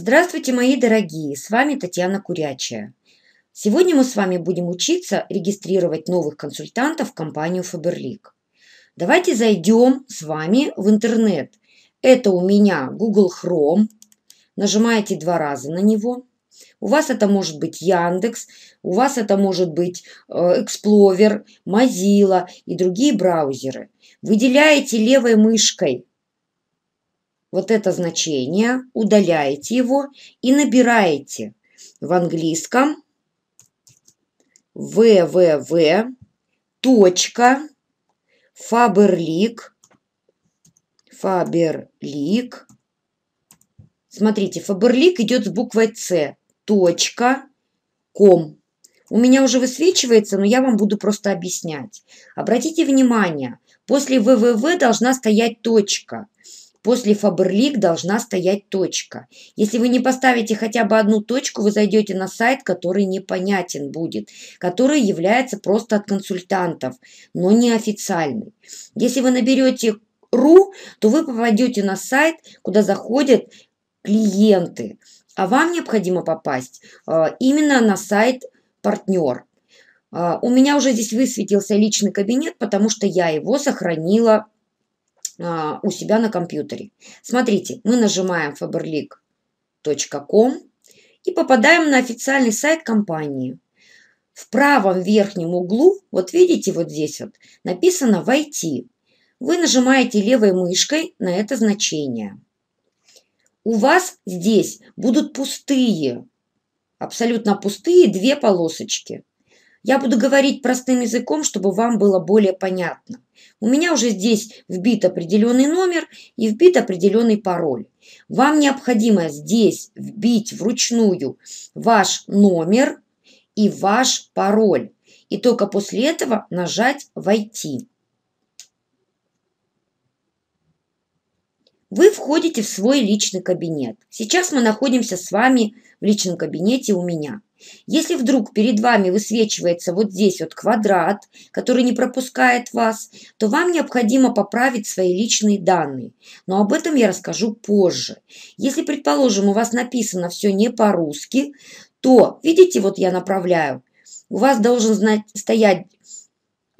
Здравствуйте, мои дорогие! С вами Татьяна Курячая. Сегодня мы с вами будем учиться регистрировать новых консультантов в компанию Faberlic. Давайте зайдем с вами в интернет. Это у меня Google Chrome. Нажимаете два раза на него. У вас это может быть Яндекс, у вас это может быть э, Explorer, Mozilla и другие браузеры. Выделяете левой мышкой вот это значение, удаляете его и набираете в английском www точка фаберлик фаберлик смотрите faberlic идет с буквой c точка ком у меня уже высвечивается но я вам буду просто объяснять обратите внимание после ввв должна стоять точка После Фаберлик должна стоять точка. Если вы не поставите хотя бы одну точку, вы зайдете на сайт, который непонятен будет, который является просто от консультантов, но не официальный. Если вы наберете ру, то вы попадете на сайт, куда заходят клиенты. А вам необходимо попасть э, именно на сайт партнер. Э, у меня уже здесь высветился личный кабинет, потому что я его сохранила а, у себя на компьютере. Смотрите, мы нажимаем faberlic.com и попадаем на официальный сайт компании. В правом верхнем углу, вот видите, вот здесь вот, написано «Войти». Вы нажимаете левой мышкой на это значение. У вас здесь будут пустые, абсолютно пустые две полосочки. Я буду говорить простым языком, чтобы вам было более понятно. У меня уже здесь вбит определенный номер и вбит определенный пароль. Вам необходимо здесь вбить вручную ваш номер и ваш пароль. И только после этого нажать «Войти». Вы входите в свой личный кабинет. Сейчас мы находимся с вами в личном кабинете у меня – если вдруг перед вами высвечивается вот здесь вот квадрат, который не пропускает вас, то вам необходимо поправить свои личные данные. Но об этом я расскажу позже. Если, предположим, у вас написано все не по-русски, то, видите, вот я направляю, у вас должен знать, стоять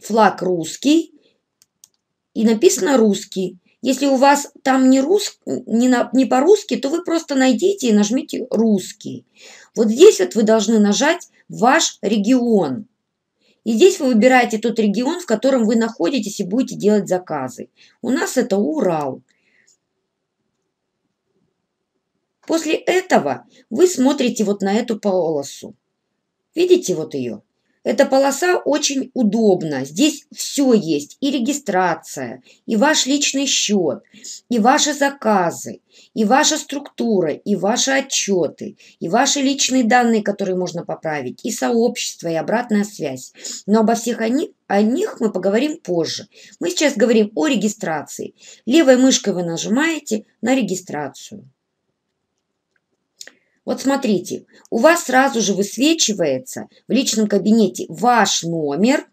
флаг русский и написано русский. Если у вас там не, рус, не, на, не по-русски, то вы просто найдите и нажмите «Русский». Вот здесь вот вы должны нажать «Ваш регион». И здесь вы выбираете тот регион, в котором вы находитесь и будете делать заказы. У нас это Урал. После этого вы смотрите вот на эту полосу. Видите вот ее? Эта полоса очень удобна. Здесь все есть. И регистрация, и ваш личный счет, и ваши заказы, и ваша структура, и ваши отчеты, и ваши личные данные, которые можно поправить, и сообщество, и обратная связь. Но обо всех они, о них мы поговорим позже. Мы сейчас говорим о регистрации. Левой мышкой вы нажимаете на регистрацию. Вот смотрите, у вас сразу же высвечивается в личном кабинете ваш номер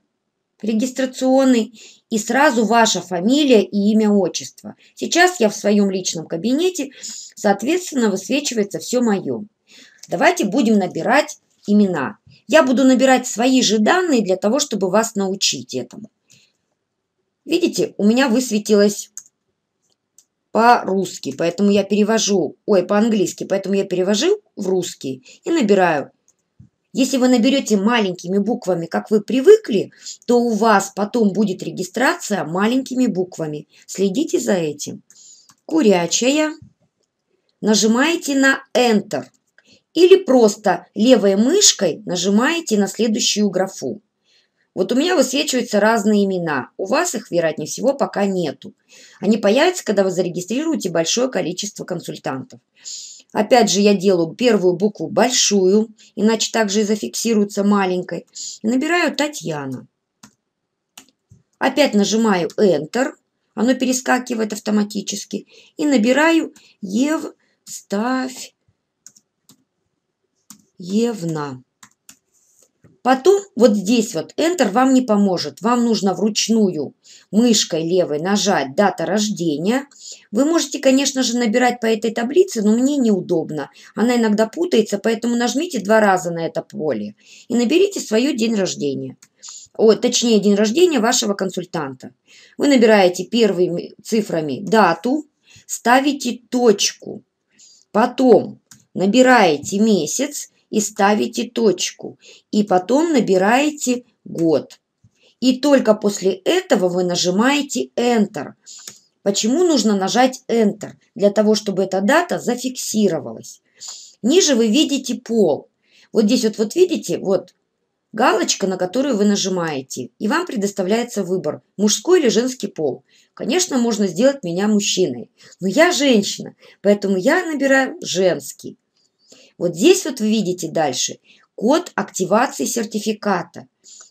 регистрационный и сразу ваша фамилия и имя отчество. Сейчас я в своем личном кабинете, соответственно, высвечивается все мое. Давайте будем набирать имена. Я буду набирать свои же данные для того, чтобы вас научить этому. Видите, у меня высветилось по-русски, поэтому я перевожу, ой, по-английски, поэтому я перевожу в русский и набираю. Если вы наберете маленькими буквами, как вы привыкли, то у вас потом будет регистрация маленькими буквами. Следите за этим. Курячая. Нажимаете на Enter. Или просто левой мышкой нажимаете на следующую графу. Вот у меня высвечиваются разные имена. У вас их, вероятнее всего, пока нету. Они появятся, когда вы зарегистрируете большое количество консультантов. Опять же, я делаю первую букву большую, иначе также и зафиксируется маленькой. И набираю Татьяна. Опять нажимаю Enter. Оно перескакивает автоматически. И набираю Евставь Евна. Потом вот здесь вот Enter вам не поможет. Вам нужно вручную мышкой левой нажать дата рождения. Вы можете, конечно же, набирать по этой таблице, но мне неудобно. Она иногда путается, поэтому нажмите два раза на это поле и наберите свое день рождения. О, точнее, день рождения вашего консультанта. Вы набираете первыми цифрами дату, ставите точку, потом набираете месяц, и ставите точку, и потом набираете год. И только после этого вы нажимаете Enter. Почему нужно нажать Enter? Для того, чтобы эта дата зафиксировалась. Ниже вы видите пол. Вот здесь вот, вот видите, вот галочка, на которую вы нажимаете, и вам предоставляется выбор, мужской или женский пол. Конечно, можно сделать меня мужчиной, но я женщина, поэтому я набираю женский. Вот здесь вот вы видите дальше код активации сертификата.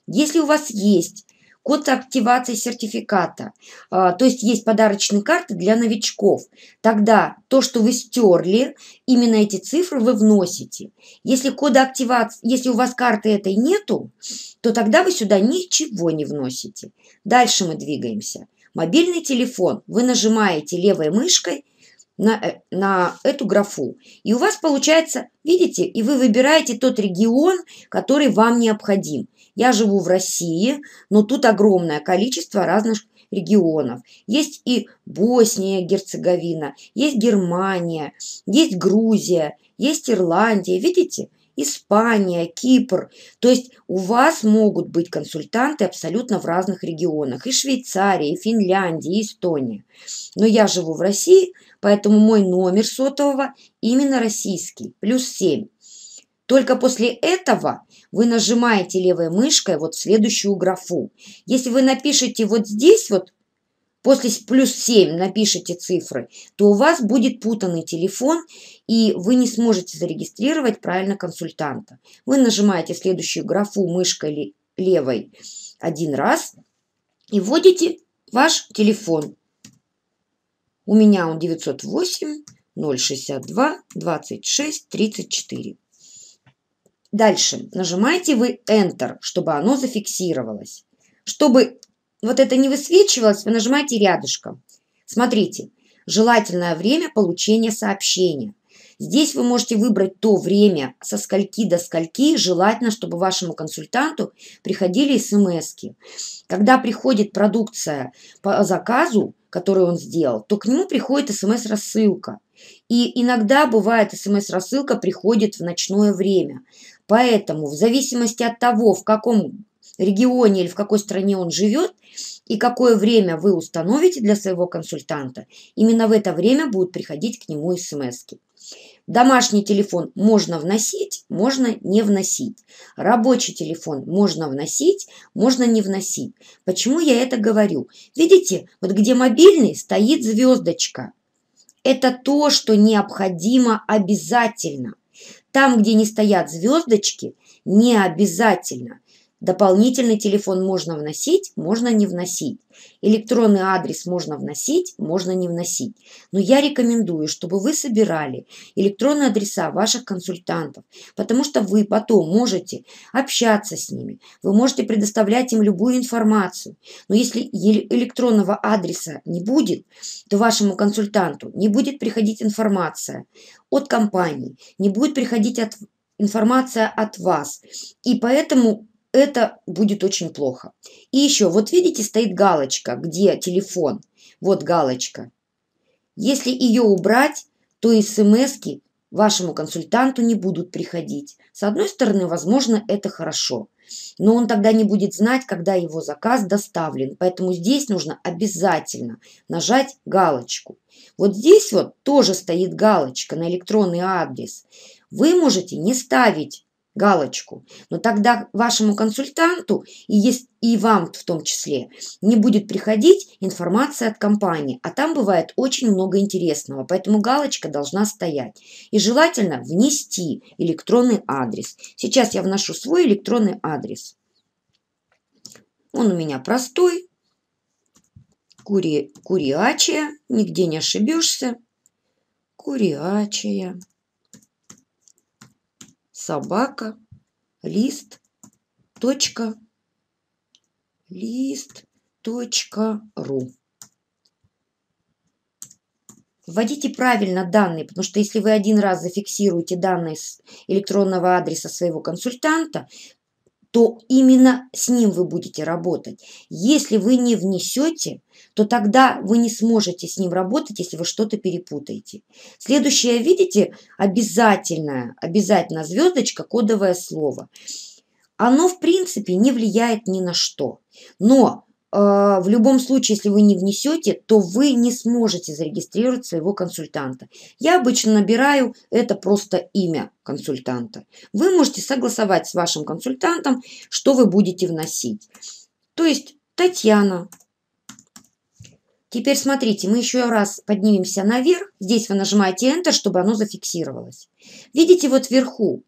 Если у вас есть код активации сертификата, а, то есть есть подарочные карты для новичков, тогда то, что вы стерли, именно эти цифры вы вносите. Если кода активации, если у вас карты этой нету, то тогда вы сюда ничего не вносите. Дальше мы двигаемся. Мобильный телефон. Вы нажимаете левой мышкой – на, э, на эту графу. И у вас получается, видите, и вы выбираете тот регион, который вам необходим. Я живу в России, но тут огромное количество разных регионов. Есть и Босния, Герцеговина, есть Германия, есть Грузия, есть Ирландия. Видите? Испания, Кипр. То есть у вас могут быть консультанты абсолютно в разных регионах. И Швейцария, и Финляндия, и Эстония. Но я живу в России, поэтому мой номер сотового именно российский. Плюс 7. Только после этого вы нажимаете левой мышкой вот следующую графу. Если вы напишете вот здесь вот после плюс 7 напишите цифры, то у вас будет путанный телефон, и вы не сможете зарегистрировать правильно консультанта. Вы нажимаете следующую графу мышкой левой один раз и вводите ваш телефон. У меня он 908 062 26 34. Дальше нажимаете вы Enter, чтобы оно зафиксировалось. Чтобы вот это не высвечивалось, вы нажимаете рядышком. Смотрите, желательное время получения сообщения. Здесь вы можете выбрать то время, со скольки до скольки, желательно, чтобы вашему консультанту приходили смс -ки. Когда приходит продукция по заказу, который он сделал, то к нему приходит смс-рассылка. И иногда бывает смс-рассылка приходит в ночное время. Поэтому в зависимости от того, в каком регионе или в какой стране он живет и какое время вы установите для своего консультанта, именно в это время будут приходить к нему смс -ки. Домашний телефон можно вносить, можно не вносить. Рабочий телефон можно вносить, можно не вносить. Почему я это говорю? Видите, вот где мобильный стоит звездочка. Это то, что необходимо обязательно. Там, где не стоят звездочки, не обязательно. Дополнительный телефон можно вносить, можно не вносить. Электронный адрес можно вносить, можно не вносить. Но я рекомендую, чтобы вы собирали электронные адреса ваших консультантов, потому что вы потом можете общаться с ними, вы можете предоставлять им любую информацию. Но если электронного адреса не будет, то вашему консультанту не будет приходить информация от компании, не будет приходить от, информация от вас. И поэтому это будет очень плохо. И еще, вот видите, стоит галочка, где телефон. Вот галочка. Если ее убрать, то смс вашему консультанту не будут приходить. С одной стороны, возможно, это хорошо, но он тогда не будет знать, когда его заказ доставлен. Поэтому здесь нужно обязательно нажать галочку. Вот здесь вот тоже стоит галочка на электронный адрес. Вы можете не ставить галочку. Но тогда вашему консультанту и, есть, и вам в том числе не будет приходить информация от компании, а там бывает очень много интересного, поэтому галочка должна стоять. И желательно внести электронный адрес. Сейчас я вношу свой электронный адрес. Он у меня простой. Кури, куриачия, нигде не ошибешься. Куриачия собака, лист, точка, лист, точка, ру. Вводите правильно данные, потому что если вы один раз зафиксируете данные с электронного адреса своего консультанта, то именно с ним вы будете работать. Если вы не внесете, то тогда вы не сможете с ним работать, если вы что-то перепутаете. Следующее, видите, обязательное, обязательно звездочка, кодовое слово. Оно, в принципе, не влияет ни на что. Но а, в любом случае, если вы не внесете, то вы не сможете зарегистрировать своего консультанта. Я обычно набираю это просто имя консультанта. Вы можете согласовать с вашим консультантом, что вы будете вносить. То есть Татьяна. Теперь смотрите, мы еще раз поднимемся наверх. Здесь вы нажимаете Enter, чтобы оно зафиксировалось. Видите, вот вверху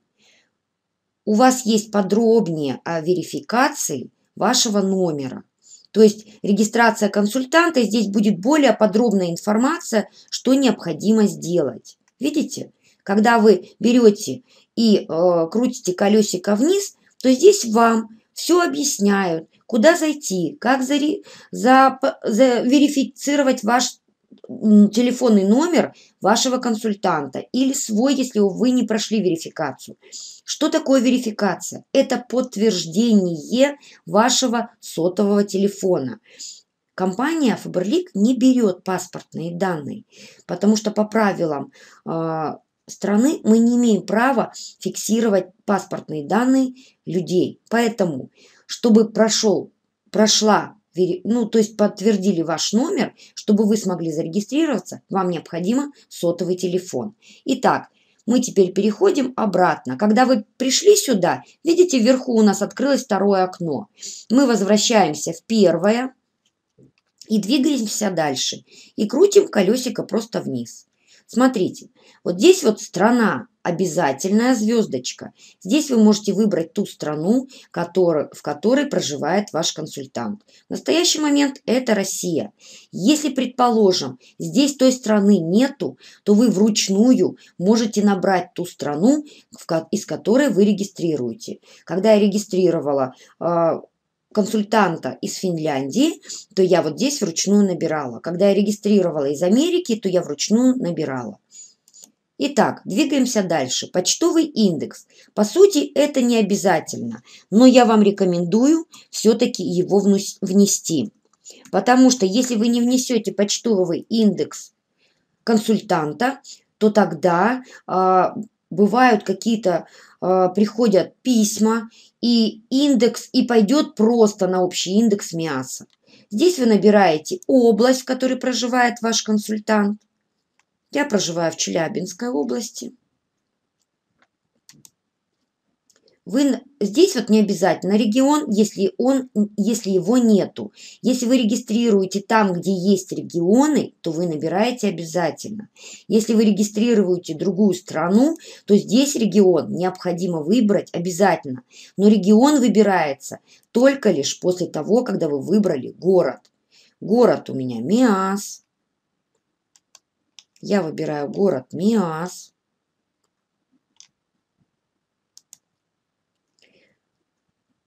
у вас есть подробнее о верификации вашего номера. То есть регистрация консультанта, здесь будет более подробная информация, что необходимо сделать. Видите? Когда вы берете и э, крутите колесико вниз, то здесь вам все объясняют, куда зайти, как зари, за, верифицировать ваш телефонный номер вашего консультанта или свой, если вы не прошли верификацию. Что такое верификация? Это подтверждение вашего сотового телефона. Компания Faberlic не берет паспортные данные, потому что по правилам э, страны мы не имеем права фиксировать паспортные данные людей. Поэтому, чтобы прошел, прошла ну, то есть подтвердили ваш номер, чтобы вы смогли зарегистрироваться, вам необходимо сотовый телефон. Итак, мы теперь переходим обратно. Когда вы пришли сюда, видите, вверху у нас открылось второе окно. Мы возвращаемся в первое и двигаемся дальше. И крутим колесико просто вниз. Смотрите, вот здесь вот страна, обязательная звездочка. Здесь вы можете выбрать ту страну, в которой проживает ваш консультант. В настоящий момент это Россия. Если, предположим, здесь той страны нету, то вы вручную можете набрать ту страну, из которой вы регистрируете. Когда я регистрировала а, консультанта из Финляндии, то я вот здесь вручную набирала. Когда я регистрировала из Америки, то я вручную набирала. Итак, двигаемся дальше. Почтовый индекс. По сути, это не обязательно, но я вам рекомендую все-таки его внести. Потому что если вы не внесете почтовый индекс консультанта, то тогда а, бывают какие-то, а, приходят письма, и индекс, и пойдет просто на общий индекс мяса. Здесь вы набираете область, в которой проживает ваш консультант, я проживаю в Челябинской области. Вы, здесь вот не обязательно регион, если, он, если его нету. Если вы регистрируете там, где есть регионы, то вы набираете обязательно. Если вы регистрируете другую страну, то здесь регион необходимо выбрать обязательно. Но регион выбирается только лишь после того, когда вы выбрали город. Город у меня Миас, я выбираю город Миас.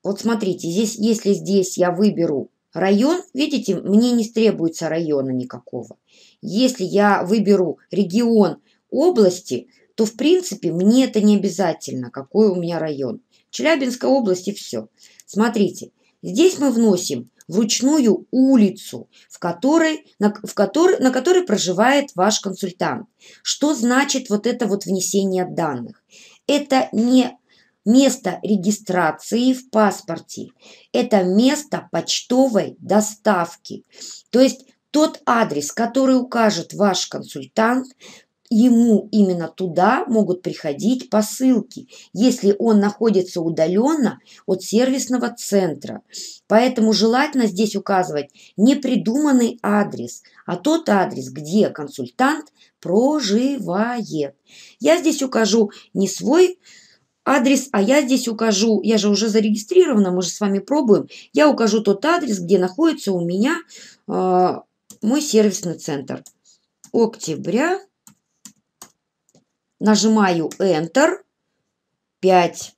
Вот смотрите, здесь, если здесь я выберу район, видите, мне не требуется района никакого. Если я выберу регион области, то в принципе мне это не обязательно, какой у меня район. Челябинской области все. Смотрите, здесь мы вносим вручную улицу, в которой, на, в которой, на которой проживает ваш консультант. Что значит вот это вот внесение данных? Это не место регистрации в паспорте, это место почтовой доставки. То есть тот адрес, который укажет ваш консультант, ему именно туда могут приходить посылки, если он находится удаленно от сервисного центра. Поэтому желательно здесь указывать не придуманный адрес, а тот адрес, где консультант проживает. Я здесь укажу не свой адрес, а я здесь укажу, я же уже зарегистрирована, мы же с вами пробуем, я укажу тот адрес, где находится у меня э, мой сервисный центр. Октября Нажимаю Enter. 5.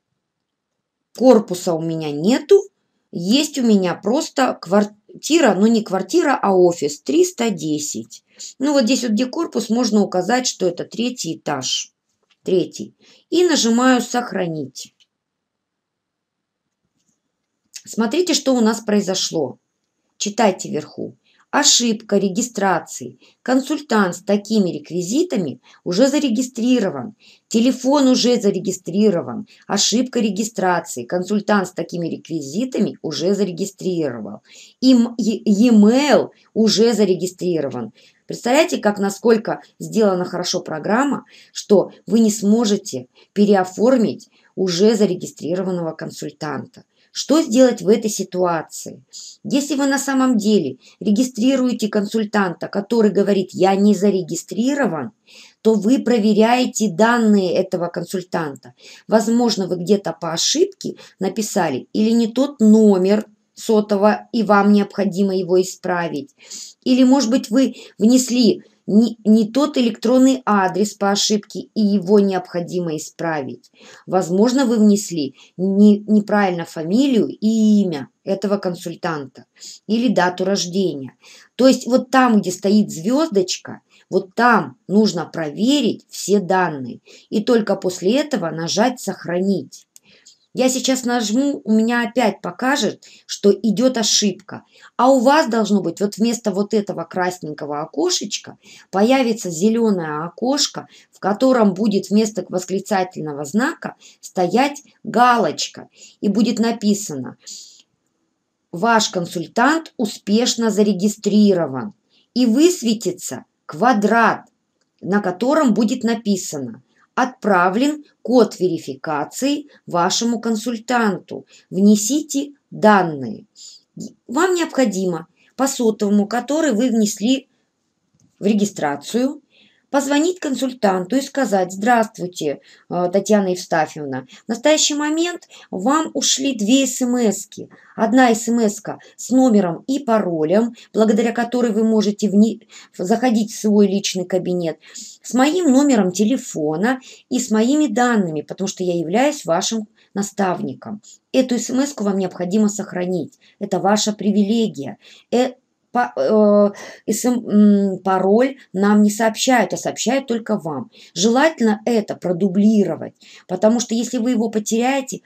Корпуса у меня нету. Есть у меня просто квартира, ну не квартира, а офис 310. Ну вот здесь вот где корпус, можно указать, что это третий этаж. Третий. И нажимаю «Сохранить». Смотрите, что у нас произошло. Читайте вверху. Ошибка регистрации. Консультант с такими реквизитами уже зарегистрирован. Телефон уже зарегистрирован. Ошибка регистрации. Консультант с такими реквизитами уже зарегистрировал. И e-mail уже зарегистрирован. Представляете, как насколько сделана хорошо программа, что вы не сможете переоформить уже зарегистрированного консультанта. Что сделать в этой ситуации? Если вы на самом деле регистрируете консультанта, который говорит «я не зарегистрирован», то вы проверяете данные этого консультанта. Возможно, вы где-то по ошибке написали или не тот номер сотового, и вам необходимо его исправить. Или, может быть, вы внесли не, не тот электронный адрес по ошибке, и его необходимо исправить. Возможно, вы внесли не, неправильно фамилию и имя этого консультанта или дату рождения. То есть вот там, где стоит звездочка, вот там нужно проверить все данные и только после этого нажать «Сохранить». Я сейчас нажму, у меня опять покажет, что идет ошибка. А у вас должно быть вот вместо вот этого красненького окошечка появится зеленое окошко, в котором будет вместо восклицательного знака стоять галочка. И будет написано «Ваш консультант успешно зарегистрирован» и высветится квадрат, на котором будет написано – отправлен код верификации вашему консультанту. Внесите данные. Вам необходимо по сотовому, который вы внесли в регистрацию, позвонить консультанту и сказать, здравствуйте, э, Татьяна Евстафьевна, в настоящий момент вам ушли две смс -ки. Одна смс с номером и паролем, благодаря которой вы можете вне... заходить в свой личный кабинет, с моим номером телефона и с моими данными, потому что я являюсь вашим наставником. Эту смс вам необходимо сохранить. Это ваша привилегия. Э, по, э, см, пароль нам не сообщают, а сообщают только вам. Желательно это продублировать, потому что если вы его потеряете,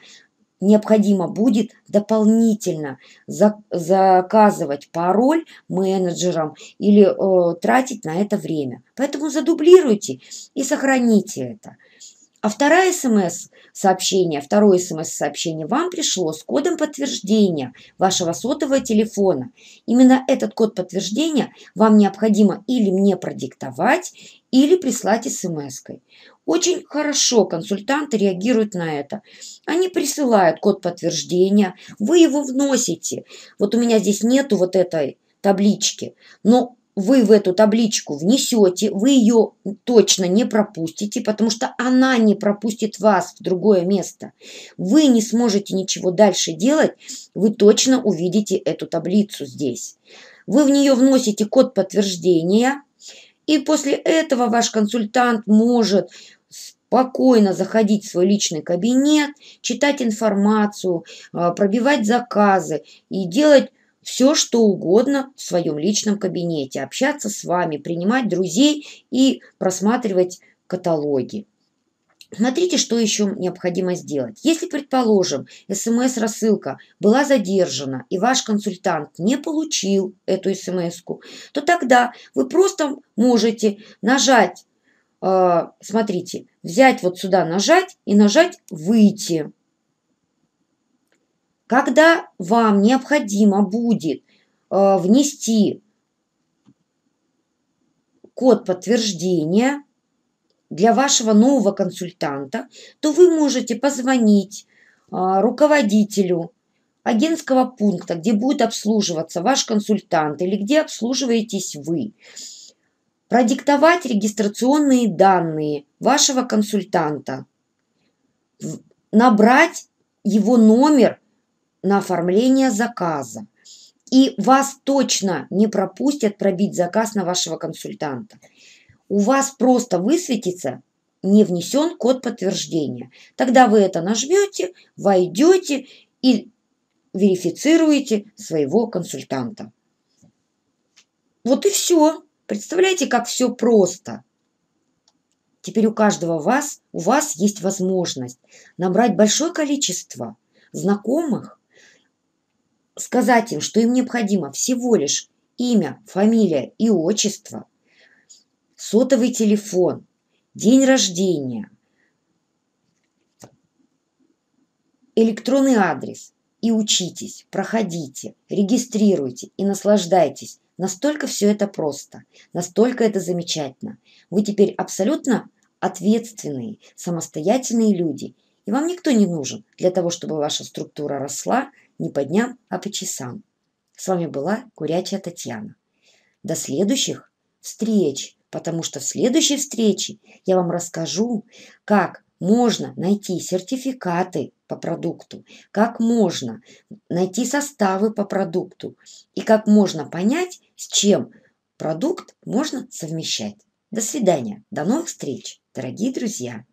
необходимо будет дополнительно за, заказывать пароль менеджерам или э, тратить на это время. Поэтому задублируйте и сохраните это. А второе смс-сообщение, второе смс-сообщение вам пришло с кодом подтверждения вашего сотового телефона. Именно этот код подтверждения вам необходимо или мне продиктовать, или прислать смс-кой. Очень хорошо консультанты реагируют на это. Они присылают код подтверждения, вы его вносите. Вот у меня здесь нету вот этой таблички, но вы в эту табличку внесете, вы ее точно не пропустите, потому что она не пропустит вас в другое место. Вы не сможете ничего дальше делать, вы точно увидите эту таблицу здесь. Вы в нее вносите код подтверждения, и после этого ваш консультант может спокойно заходить в свой личный кабинет, читать информацию, а, пробивать заказы и делать все, что угодно в своем личном кабинете, общаться с вами, принимать друзей и просматривать каталоги. Смотрите, что еще необходимо сделать. Если, предположим, смс-рассылка была задержана и ваш консультант не получил эту смс, то тогда вы просто можете нажать, э, смотрите, взять вот сюда нажать и нажать «Выйти». Когда вам необходимо будет э, внести код подтверждения для вашего нового консультанта, то вы можете позвонить э, руководителю агентского пункта, где будет обслуживаться ваш консультант или где обслуживаетесь вы, продиктовать регистрационные данные вашего консультанта, набрать его номер на оформление заказа. И вас точно не пропустят пробить заказ на вашего консультанта. У вас просто высветится не внесен код подтверждения. Тогда вы это нажмете, войдете и верифицируете своего консультанта. Вот и все. Представляете, как все просто. Теперь у каждого вас, у вас есть возможность набрать большое количество знакомых, сказать им, что им необходимо всего лишь имя, фамилия и отчество, сотовый телефон, день рождения, электронный адрес и учитесь, проходите, регистрируйте и наслаждайтесь. Настолько все это просто, настолько это замечательно. Вы теперь абсолютно ответственные, самостоятельные люди, и вам никто не нужен для того, чтобы ваша структура росла – не по дням, а по часам. С вами была Курячая Татьяна. До следующих встреч, потому что в следующей встрече я вам расскажу, как можно найти сертификаты по продукту, как можно найти составы по продукту и как можно понять, с чем продукт можно совмещать. До свидания, до новых встреч, дорогие друзья!